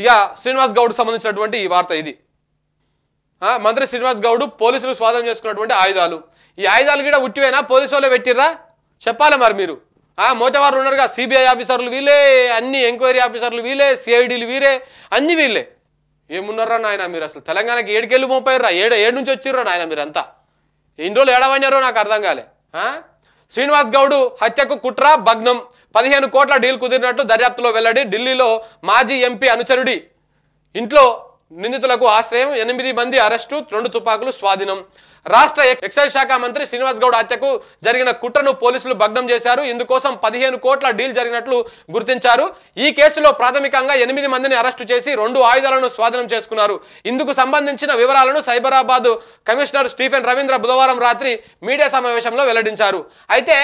ఇక శ్రీనివాస్ గౌడ్ సంబంధించినటువంటి ఈ వార్త ఇది మంత్రి శ్రీనివాస్ గౌడ్ పోలీసులు స్వాధీనం చేసుకున్నటువంటి ఆయుధాలు ఈ ఆయుధాలు కూడా ఉట్టివేనా పోలీసు వాళ్ళే పెట్టిర్రా చెప్పాలి మరి మీరు మోతవారు ఉన్నారుగా సిబిఐ ఆఫీసర్లు వీలే అన్ని ఎంక్వైరీ ఆఫీసర్లు వీలే సిఐడీలు వీరే అన్ని వీళ్ళే ఏమున్నారా నాయన మీరు అసలు తెలంగాణకి ఏడుకెళ్ళి మోపాయిర్రా ఏడు ఏడు నుంచి వచ్చిర్రా నాయన మీరు అంతా ఎన్ని రోజులు ఏడవన్నారో నాకు అర్థం కాలే శ్రీనివాస్ గౌడ్ హత్యకు కుట్ర భగ్నం పదిహేను కోట్ల డీల్ కుదిరినట్లు దర్యాప్తులో వెల్లడి ఢిల్లీలో మాజీ ఎంపీ అనుచరుడి ఇంట్లో నిందితులకు ఆశ్రయం ఎనిమిది మంది అరెస్టు రెండు తుపాకులు స్వాధీనం రాష్ట్ర ఎక్సైజ్ శాఖ మంత్రి శ్రీనివాస్ గౌడ్ హత్యకు జరిగిన కుట్రను పోలీసులు భగ్నం చేశారు ఇందుకోసం పదిహేను కోట్ల డీల్ జరిగినట్లు గుర్తించారు ఈ కేసులో ప్రాథమికంగా ఎనిమిది మందిని అరెస్టు చేసి రెండు ఆయుధాలను స్వాధీనం చేసుకున్నారు ఇందుకు సంబంధించిన వివరాలను సైబరాబాద్ కమిషనర్ స్టీఫెన్ రవీంద్ర బుధవారం రాత్రి మీడియా సమావేశంలో వెల్లడించారు అయితే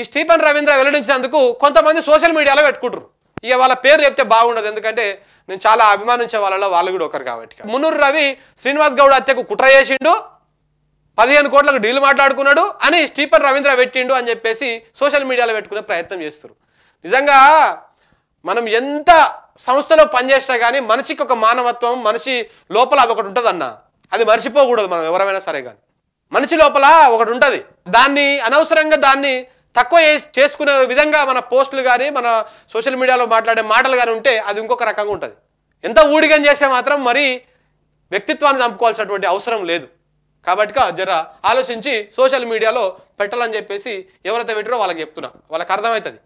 ఈ స్టీఫన్ రవీంద్ర వెల్లడించినందుకు కొంతమంది సోషల్ మీడియాలో పెట్టుకుంటారు ఇక వాళ్ళ పేరు చెప్తే బాగుండదు ఎందుకంటే నేను చాలా అభిమానించే వాళ్ళలో వాళ్ళు కూడా ఒకరు కాబట్టి మునూరు రవి శ్రీనివాస్ గౌడ్ హత్యకు కుట్ర చేసిండు పదిహేను కోట్లకు డీల్ మాట్లాడుకున్నాడు అని స్టీఫన్ రవీంద్ర పెట్టిండు అని చెప్పేసి సోషల్ మీడియాలో పెట్టుకునే ప్రయత్నం చేస్తారు నిజంగా మనం ఎంత సంస్థలో పనిచేసినా కానీ మనిషికి ఒక మానవత్వం మనిషి లోపల అదొకటి ఉంటుంది అన్న అది మర్చిపోకూడదు మనం ఎవరైనా సరే కానీ మనిషి లోపల ఒకటి ఉంటుంది దాన్ని అనవసరంగా దాన్ని తక్కువ చేసుకునే విధంగా మన పోస్టులు కానీ మన సోషల్ మీడియాలో మాట్లాడే మాటలు కానీ ఉంటే అది ఇంకొక రకంగా ఉంటుంది ఎంత ఊడిగం చేస్తే మాత్రం మరి వ్యక్తిత్వాన్ని చంపుకోవాల్సినటువంటి అవసరం లేదు కాబట్టి జర ఆలోచించి సోషల్ మీడియాలో పెట్టాలని చెప్పేసి ఎవరైతే పెట్టారో వాళ్ళకి చెప్తున్నా వాళ్ళకి అర్థమవుతుంది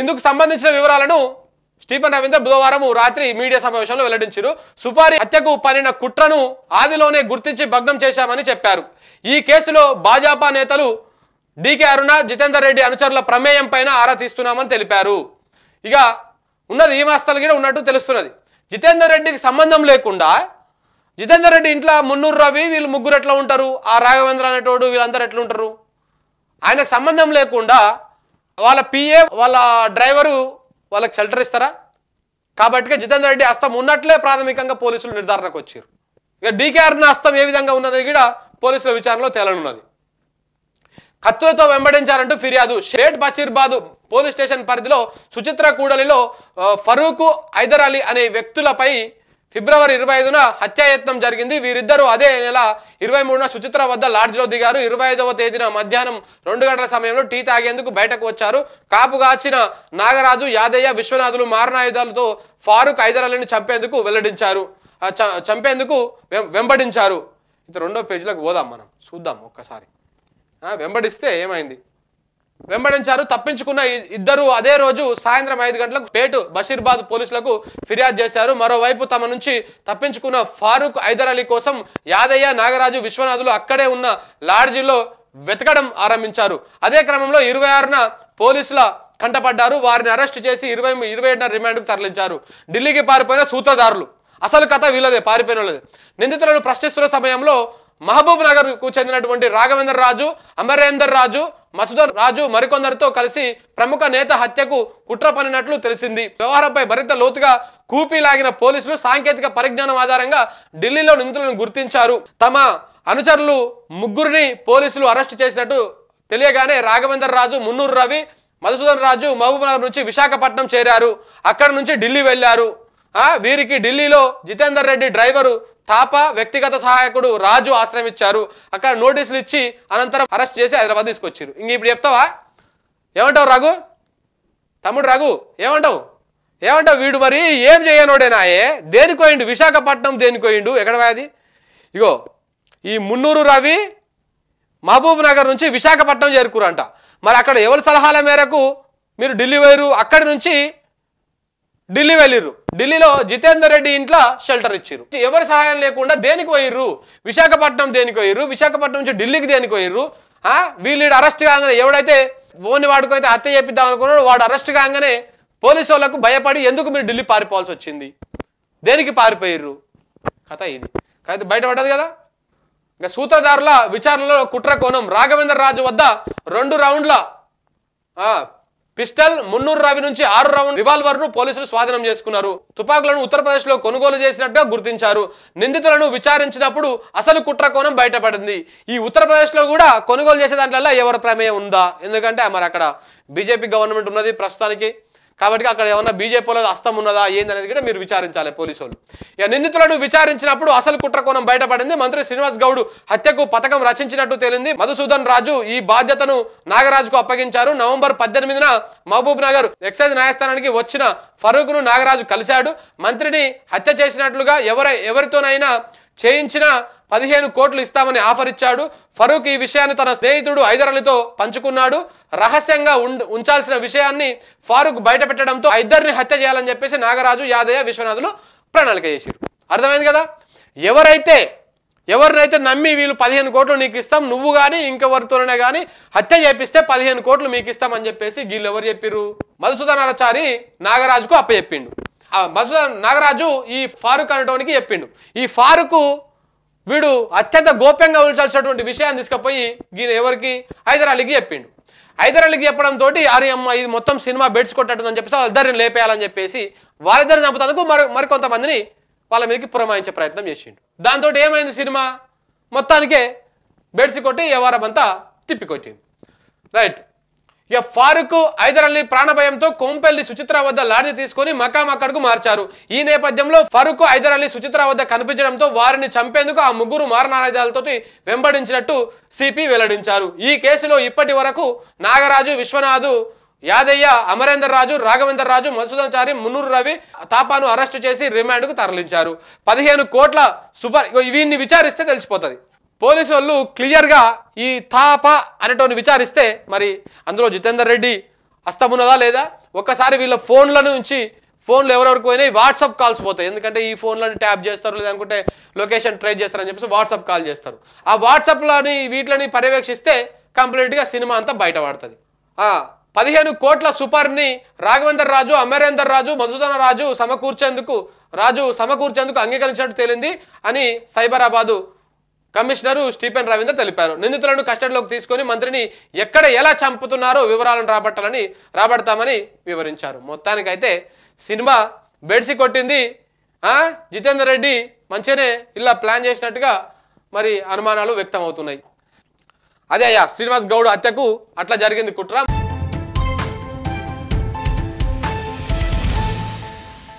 ఇందుకు సంబంధించిన వివరాలను స్టీఫన్ రవీంద్ర బుధవారం రాత్రి మీడియా సమావేశంలో వెల్లడించారు సుపారి హత్యకు పనిన కుట్రను ఆదిలోనే గుర్తించి భగ్నం చేశామని చెప్పారు ఈ కేసులో భాజపా నేతలు డీకే అరుణ జితేందర్ రెడ్డి అనుచరుల ప్రమేయం పైన ఆరా తీస్తున్నామని తెలిపారు ఇక ఉన్నది ఈ మాస్తలు కూడా ఉన్నట్టు తెలుస్తున్నది జితేందర్ రెడ్డికి సంబంధం లేకుండా జితేందర్ రెడ్డి ఇంట్లో మున్నూరు రవి వీళ్ళు ముగ్గురు ఎట్లా ఉంటారు ఆ రాఘవేంద్ర అనేటోడు వీళ్ళందరూ ఎట్లా ఉంటారు ఆయనకు సంబంధం లేకుండా వాళ్ళ పిఏ వాళ్ళ డ్రైవరు వాళ్ళకి షెల్టర్ ఇస్తారా కాబట్టి జితేందర్ రెడ్డి అస్తం ఉన్నట్లే ప్రాథమికంగా పోలీసులు నిర్ధారణకు వచ్చారు ఇక అరుణ హస్తం ఏ విధంగా ఉన్నది కూడా పోలీసుల విచారణలో తేలనున్నది కత్తులతో వెంబడించారంటూ ఫిర్యాదు షేట్ బషీర్బాద్ పోలీస్ స్టేషన్ పరిధిలో సుచిత్ర కూడలిలో ఫరూక్ హైదర్ అలీ అనే వ్యక్తులపై ఫిబ్రవరి ఇరవై ఐదున హత్యాయత్నం జరిగింది వీరిద్దరూ అదే నెల ఇరవై మూడున సుచిత్ర వద్ద లాడ్జ్లో దిగారు ఇరవై ఐదవ తేదీన మధ్యాహ్నం రెండు గంటల సమయంలో టీ తాగేందుకు బయటకు వచ్చారు కాపు కాచిన నాగరాజు యాదయ్య విశ్వనాథులు మారణాయుధాలతో ఫారూక్ హైదర్ అలీని చంపేందుకు వెల్లడించారు చంపేందుకు వెంబడించారు ఇది రెండో పేజీలకు పోదాం మనం చూద్దాం ఒక్కసారి వెంబడిస్తే ఏమైంది వెంబడించారు తప్పించుకున్న ఇద్దరు అదే రోజు సాయంత్రం ఐదు గంటలకు పేటు బషీర్బాద్ పోలీసులకు ఫిర్యాదు చేశారు మరోవైపు తమ నుంచి తప్పించుకున్న ఫారూక్ ఐదర్ అలీ కోసం యాదయ్య నాగరాజు విశ్వనాథులు అక్కడే ఉన్న లాడ్జీలో వెతకడం ఆరంభించారు అదే క్రమంలో ఇరవై ఆరున పోలీసుల కంటపడ్డారు వారిని అరెస్ట్ చేసి ఇరవై ఇరవై ఏడున రిమాండ్కు తరలించారు ఢిల్లీకి పారిపోయిన సూత్రధారులు అసలు కథ వీళ్ళదే పారిపోయిన నిందితులను ప్రశ్నిస్తున్న సమయంలో మహబూబ్ నగర్కు చెందినటువంటి రాఘవేంద్ర రాజు అమరేందర్ రాజు మసూదర్ రాజు మరికొందరితో కలిసి ప్రముఖ నేత హత్యకు కుట్ర పనినట్లు తెలిసింది వ్యవహారంపై మరింత లోతుగా లాగిన పోలీసులు సాంకేతిక పరిజ్ఞానం ఆధారంగా ఢిల్లీలో నిందితులను గుర్తించారు తమ అనుచరులు ముగ్గురిని పోలీసులు అరెస్టు చేసినట్టు తెలియగానే రాఘవేందర్ రాజు మున్నూరు రవి మధుసూదన్ రాజు మహబూబ్ నగర్ నుంచి విశాఖపట్నం చేరారు అక్కడ నుంచి ఢిల్లీ వెళ్లారు వీరికి ఢిల్లీలో జితేందర్ రెడ్డి డ్రైవరు తాప వ్యక్తిగత సహాయకుడు రాజు ఇచ్చారు అక్కడ నోటీసులు ఇచ్చి అనంతరం అరెస్ట్ చేసి హైదరాబాద్ తీసుకొచ్చారు ఇంక ఇప్పుడు చెప్తావా ఏమంటావు రఘు తమ్ముడు రఘు ఏమంటావు ఏమంటావు వీడు మరి ఏం చేయనోడేనాయే దేనికోయిండు విశాఖపట్నం దేనికోయిండు ఎక్కడ పోయేది ఇగో ఈ మున్నూరు రవి మహబూబ్ నగర్ నుంచి విశాఖపట్నం చేరుకురంట మరి అక్కడ ఎవరి సలహాల మేరకు మీరు ఢిల్లీ వేరు అక్కడి నుంచి ఢిల్లీ వెళ్ళిర్రు ఢిల్లీలో జితేందర్ రెడ్డి ఇంట్లో షెల్టర్ ఇచ్చారు ఎవరి సహాయం లేకుండా దేనికి పోయిర్రు విశాఖపట్నం దేనికి పోయిర్రు విశాఖపట్నం నుంచి ఢిల్లీకి దేనికి పోయిర్రు వీళ్ళు అరెస్ట్ కాగానే ఎవడైతే ఓన్ని వాడుకైతే హత్య చేపిద్దాం అనుకున్నాడు వాడు అరెస్ట్ కాగానే పోలీసు వాళ్ళకు భయపడి ఎందుకు మీరు ఢిల్లీ పారిపోవాల్సి వచ్చింది దేనికి పారిపోయిర్రు కథ ఇది కథ బయటపడ్డది కదా ఇంకా సూత్రధారుల విచారణలో కుట్ర కోణం రాఘవేంద్ర రాజు వద్ద రెండు రౌండ్ల పిస్టల్ మున్నూరు రావి నుంచి ఆరు రౌండ్ రివాల్వర్ ను పోలీసులు స్వాధీనం చేసుకున్నారు తుపాకులను ఉత్తరప్రదేశ్ లో కొనుగోలు చేసినట్టుగా గుర్తించారు నిందితులను విచారించినప్పుడు అసలు కుట్ర కోణం బయటపడింది ఈ ఉత్తరప్రదేశ్ లో కూడా కొనుగోలు చేసే దాంట్లో ఎవరి ప్రమేయం ఉందా ఎందుకంటే మరి అక్కడ బీజేపీ గవర్నమెంట్ ఉన్నది ప్రస్తుతానికి కాబట్టి అక్కడ ఏమన్నా బీజేపీలో అస్తం ఉన్నదా ఏందనేది కూడా మీరు విచారించాలి పోలీసు ఇక నిందితులను విచారించినప్పుడు అసలు కుట్రకోణం బయటపడింది మంత్రి శ్రీనివాస్ గౌడ్ హత్యకు పథకం రచించినట్టు తేలింది మధుసూదన్ రాజు ఈ బాధ్యతను నాగరాజుకు అప్పగించారు నవంబర్ పద్దెనిమిదిన మహబూబ్ నగర్ ఎక్సైజ్ న్యాయస్థానానికి వచ్చిన ను నాగరాజు కలిశాడు మంత్రిని హత్య చేసినట్లుగా ఎవరై ఎవరితోనైనా చేయించిన పదిహేను కోట్లు ఇస్తామని ఆఫర్ ఇచ్చాడు ఫరూక్ ఈ విషయాన్ని తన స్నేహితుడు ఐదరలితో పంచుకున్నాడు రహస్యంగా ఉంచాల్సిన విషయాన్ని ఫారూక్ బయట పెట్టడంతో ఇద్దరిని హత్య చేయాలని చెప్పేసి నాగరాజు యాదయ్య విశ్వనాథులు ప్రణాళిక చేశారు అర్థమైంది కదా ఎవరైతే ఎవరినైతే నమ్మి వీళ్ళు పదిహేను కోట్లు నీకు ఇస్తాం నువ్వు కానీ ఇంకెవరితోనే కానీ హత్య చేపిస్తే పదిహేను కోట్లు మీకు ఇస్తామని చెప్పేసి వీళ్ళు ఎవరు చెప్పారు మధుసూదనాచారి నాగరాజుకు అప్పచెప్పిండు మధు నాగరాజు ఈ ఫారూక్ అనేటోనికి చెప్పిండు ఈ ఫారూకు వీడు అత్యంత గోప్యంగా ఉంచాల్సినటువంటి విషయాన్ని తీసుకుపోయి ఈయన ఎవరికి హైదరాలీకి చెప్పిండు హైదరాలీకి చెప్పడంతో అరే అమ్మ ఇది మొత్తం సినిమా బెడ్స్ కొట్టడం చెప్పేసి వాళ్ళిద్దరిని లేపేయాలని చెప్పేసి వాళ్ళిద్దరిని చంపుతందుకు మరి మరికొంతమందిని వాళ్ళ మీదకి పురమాయించే ప్రయత్నం చేసిండు దాంతో ఏమైంది సినిమా మొత్తానికే బెడ్స్ కొట్టి వ్యవహారం అంతా తిప్పికొట్టింది రైట్ ఇక ఫారూక్ హైదర్ అల్లి ప్రాణభయంతో కోంపల్లి సుచిత్ర వద్ద లాడ్జి తీసుకుని మకాం అక్కడకు మార్చారు ఈ నేపథ్యంలో ఫరూక్ హైదర్ అల్లి సుచిత్ర వద్ద కనిపించడంతో వారిని చంపేందుకు ఆ ముగ్గురు మారణాయుధాలతో వెంబడించినట్టు సిపి వెల్లడించారు ఈ కేసులో ఇప్పటి వరకు నాగరాజు విశ్వనాథు యాదయ్య అమరేందర్ రాజు రాఘవేందర్ రాజు మధుసూదాచారి మున్నూరు రవి తాపాను అరెస్టు చేసి రిమాండ్కు తరలించారు పదిహేను కోట్ల సుపర్ వీన్ని విచారిస్తే తెలిసిపోతుంది పోలీసు వాళ్ళు క్లియర్గా ఈ తాప అనేటోని విచారిస్తే మరి అందులో జితేందర్ రెడ్డి అస్తమున్నదా లేదా ఒక్కసారి వీళ్ళ ఫోన్ల నుంచి ఫోన్లు ఎవరెవరికి పోయినాయి వాట్సాప్ కాల్స్ పోతాయి ఎందుకంటే ఈ ఫోన్లను ట్యాప్ చేస్తారు లేదనుకుంటే లొకేషన్ ట్రేస్ చేస్తారని చెప్పేసి వాట్సాప్ కాల్ చేస్తారు ఆ వాట్సాప్లని వీటిని పర్యవేక్షిస్తే కంప్లీట్గా సినిమా అంతా బయట పడుతుంది పదిహేను కోట్ల సూపర్ని రాఘవేందర్ రాజు అమరేందర్ రాజు మధుసూదన రాజు సమకూర్చేందుకు రాజు సమకూర్చేందుకు అంగీకరించినట్టు తేలింది అని సైబరాబాదు కమిషనరు స్టీఫెన్ రవీందర్ తెలిపారు నిందితులను కస్టడీలోకి తీసుకొని మంత్రిని ఎక్కడ ఎలా చంపుతున్నారో వివరాలను రాబట్టాలని రాబడతామని వివరించారు మొత్తానికైతే సినిమా బెడ్సి కొట్టింది జితేందర్ రెడ్డి మంచిగానే ఇలా ప్లాన్ చేసినట్టుగా మరి అనుమానాలు వ్యక్తం అవుతున్నాయి అదే అయ్యా శ్రీనివాస్ గౌడ్ హత్యకు అట్లా జరిగింది కుట్రా